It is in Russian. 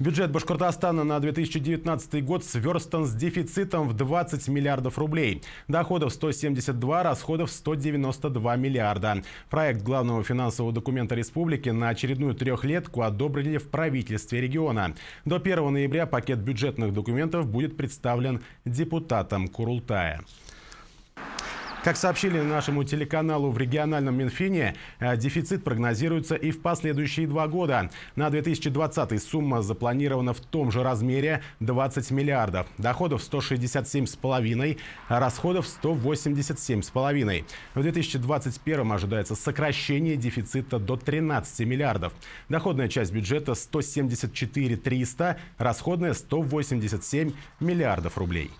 Бюджет Башкортостана на 2019 год сверстан с дефицитом в 20 миллиардов рублей. Доходов 172, расходов 192 миллиарда. Проект главного финансового документа республики на очередную трехлетку одобрили в правительстве региона. До 1 ноября пакет бюджетных документов будет представлен депутатам Курултая. Как сообщили нашему телеканалу в региональном Минфине, э, дефицит прогнозируется и в последующие два года. На 2020 сумма запланирована в том же размере 20 миллиардов. Доходов 167,5, а расходов 187,5. В 2021 ожидается сокращение дефицита до 13 миллиардов. Доходная часть бюджета 174 300, расходная 187 миллиардов рублей.